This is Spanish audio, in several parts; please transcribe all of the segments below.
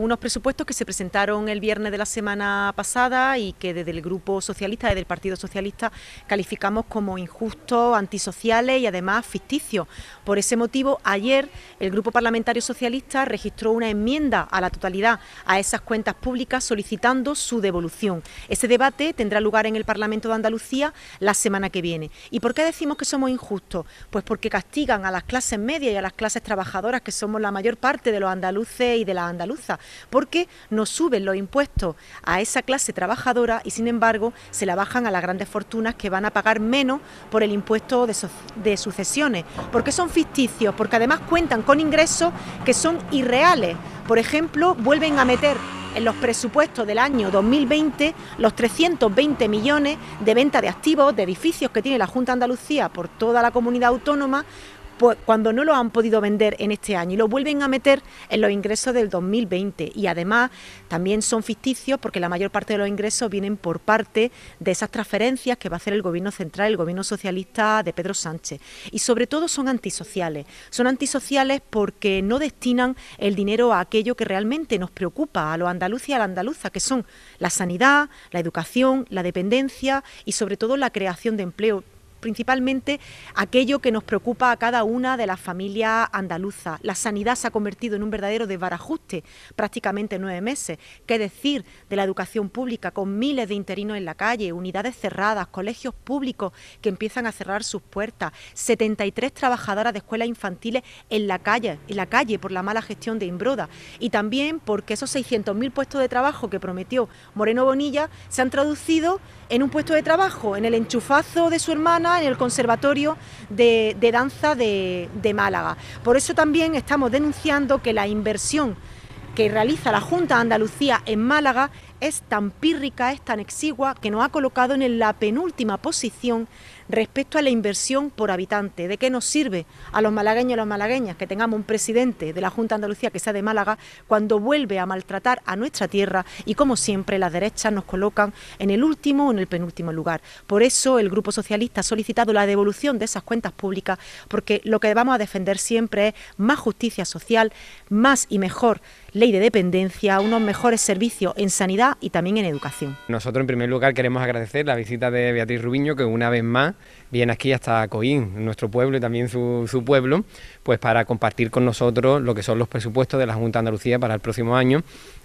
Unos presupuestos que se presentaron el viernes de la semana pasada y que desde el Grupo Socialista, desde el Partido Socialista, calificamos como injustos, antisociales y además ficticios. Por ese motivo, ayer el Grupo Parlamentario Socialista registró una enmienda a la totalidad a esas cuentas públicas solicitando su devolución. Ese debate tendrá lugar en el Parlamento de Andalucía la semana que viene. ¿Y por qué decimos que somos injustos? Pues porque castigan a las clases medias y a las clases trabajadoras, que somos la mayor parte de los andaluces y de las andaluzas porque no suben los impuestos a esa clase trabajadora y sin embargo se la bajan a las grandes fortunas que van a pagar menos por el impuesto de, de sucesiones, porque son ficticios, porque además cuentan con ingresos que son irreales. Por ejemplo, vuelven a meter en los presupuestos del año 2020 los 320 millones de venta de activos, de edificios que tiene la Junta de Andalucía por toda la comunidad autónoma, cuando no lo han podido vender en este año y lo vuelven a meter en los ingresos del 2020. Y además también son ficticios porque la mayor parte de los ingresos vienen por parte de esas transferencias que va a hacer el gobierno central, el gobierno socialista de Pedro Sánchez. Y sobre todo son antisociales. Son antisociales porque no destinan el dinero a aquello que realmente nos preocupa a los andaluces y a la andaluza, que son la sanidad, la educación, la dependencia y sobre todo la creación de empleo principalmente aquello que nos preocupa a cada una de las familias andaluza. La sanidad se ha convertido en un verdadero desbarajuste, prácticamente nueve meses. ¿Qué decir de la educación pública con miles de interinos en la calle, unidades cerradas, colegios públicos que empiezan a cerrar sus puertas, 73 trabajadoras de escuelas infantiles en la calle, en la calle por la mala gestión de Imbroda y también porque esos 600.000 puestos de trabajo que prometió Moreno Bonilla se han traducido en un puesto de trabajo en el enchufazo de su hermana en el Conservatorio de, Danza de, de Málaga. Por eso también estamos denunciando que la inversión que realiza la Junta de Andalucía en Málaga es tan pírrica, es tan exigua, que nos ha colocado en la penúltima posición respecto a la inversión por habitante. ¿De qué nos sirve a los malagueños y a las malagueñas que tengamos un presidente de la Junta de Andalucía que sea de Málaga cuando vuelve a maltratar a nuestra tierra y como siempre las derechas nos colocan en el último o en el penúltimo lugar? Por eso el Grupo Socialista ha solicitado la devolución de esas cuentas públicas porque lo que vamos a defender siempre es más justicia social, más y mejor ley de dependencia, unos mejores servicios en sanidad y también en educación. Nosotros en primer lugar queremos agradecer la visita de Beatriz Rubiño que una vez más viene aquí hasta Coín, nuestro pueblo y también su, pueblo, pues para compartir con nosotros lo que son los presupuestos de la Junta de Andalucía para el próximo año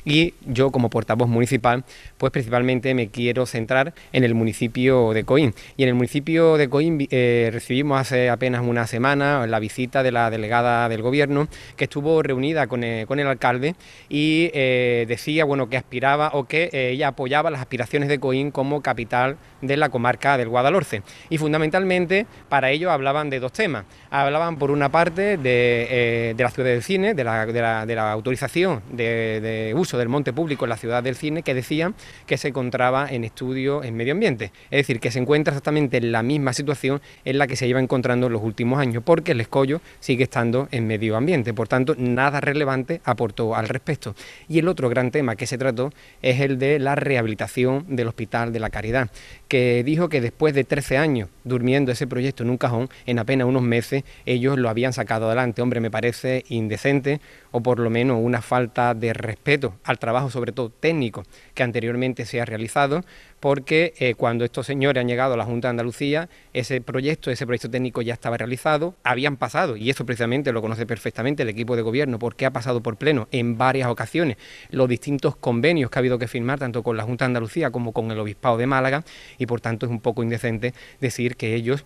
y yo como portavoz municipal pues principalmente me quiero centrar en el municipio de Coín y en el municipio de Coín eh, recibimos hace apenas una semana la visita de la delegada del gobierno que estuvo reunida con eh, el, alcalde y eh, decía bueno que aspiraba o que que eh, ella apoyaba las aspiraciones de Coín como capital de la comarca del Guadalhorce. Y fundamentalmente para ello hablaban de dos temas. Hablaban por una parte de, eh, la ciudad del cine, de la, autorización de, uso del monte público en la ciudad del cine, que decían que se encontraba en estudio en medio ambiente. Es decir, que se encuentra exactamente en la misma situación en la que se iba encontrando en los últimos años, porque el escollo sigue estando en medio ambiente. Por tanto, nada relevante aportó al respecto. Y el otro gran tema que se trató es el el de la rehabilitación del Hospital de la Caridad, que dijo que después de 13 años durmiendo ese proyecto en un cajón, en apenas unos meses ellos lo habían sacado adelante. Hombre, me parece indecente o por lo menos una falta de respeto al trabajo, sobre todo técnico, que anteriormente se ha realizado porque eh, cuando estos señores han llegado a la Junta de Andalucía, ese proyecto, ese proyecto técnico ya estaba realizado, habían pasado, y eso precisamente lo conoce perfectamente el equipo de gobierno, porque ha pasado por pleno en varias ocasiones los distintos convenios que ha habido que firmar, tanto con la Junta de Andalucía como con el Obispado de Málaga, y por tanto es un poco indecente decir que ellos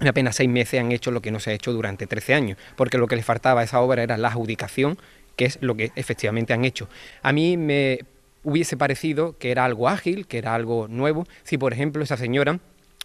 en apenas seis meses han hecho lo que no se ha hecho durante 13 años, porque lo que les faltaba a esa obra era la adjudicación, que es lo que efectivamente han hecho. A mí me hubiese parecido que era algo ágil, que era algo nuevo, si por ejemplo esa señora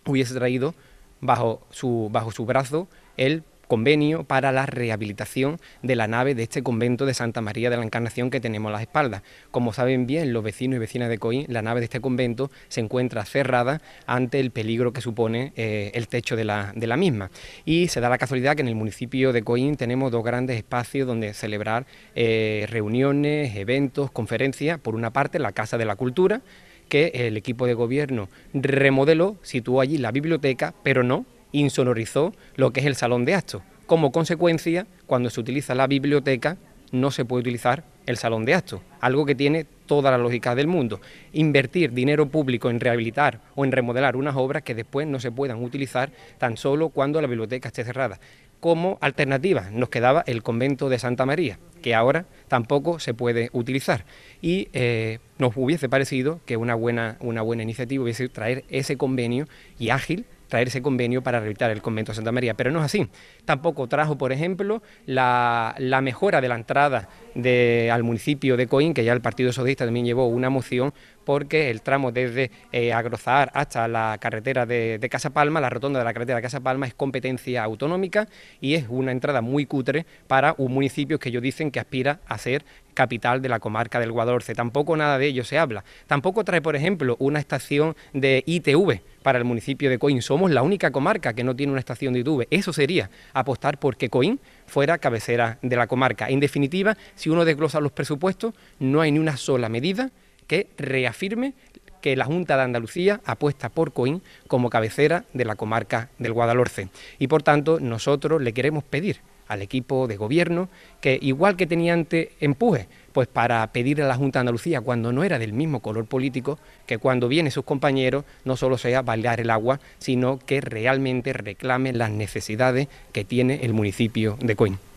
hubiese traído bajo su, bajo su brazo el convenio para la rehabilitación de la nave de este convento de Santa María de la Encarnación que tenemos a las espaldas. Como saben bien los vecinos y vecinas de Coín, la nave de este convento se encuentra cerrada ante el peligro que supone eh, el techo de la, de la misma. Y se da la casualidad que en el municipio de Coín tenemos dos grandes espacios donde celebrar eh, reuniones, eventos, conferencias. Por una parte, la Casa de la Cultura, que el equipo de gobierno remodeló, situó allí la biblioteca, pero no insonorizó lo que es el salón de actos. Como consecuencia, cuando se utiliza la biblioteca, no se puede utilizar el salón de actos, algo que tiene toda la lógica del mundo. Invertir dinero público en rehabilitar o en remodelar unas obras que después no se puedan utilizar tan solo cuando la biblioteca esté cerrada. Como alternativa nos quedaba el convento de Santa María, que ahora tampoco se puede utilizar. Y eh, nos hubiese parecido que una buena, una buena iniciativa hubiese traer ese convenio y ágil traer ese convenio para rehabilitar el convento de Santa María. Pero no es así. Tampoco trajo, por ejemplo, la, mejora de la entrada al municipio de Coín, que ya el Partido Socialista también llevó una moción, porque el tramo desde eh, Agrozar hasta la carretera de, de, Casa Palma, la rotonda de la carretera de Casa Palma, es competencia autonómica y es una entrada muy cutre para un municipio que ellos dicen que aspira a ser capital de la comarca del Guadalhorce. Tampoco nada de ello se habla. Tampoco trae, por ejemplo, una estación de ITV para el municipio de Coín. Somos la única comarca que no tiene una estación de ITV. Eso sería apostar porque Coín fuera cabecera de la comarca. En definitiva, si uno desglosa los presupuestos, no hay ni una sola medida que reafirme que la Junta de Andalucía apuesta por Coín como cabecera de la comarca del Guadalhorce. Y por tanto, nosotros le queremos pedir al equipo de gobierno, que igual que tenía antes empuje, pues para pedir a la Junta de Andalucía, cuando no era del mismo color político, que cuando vienen sus compañeros no solo sea bailar el agua, sino que realmente reclame las necesidades que tiene el municipio de Coín.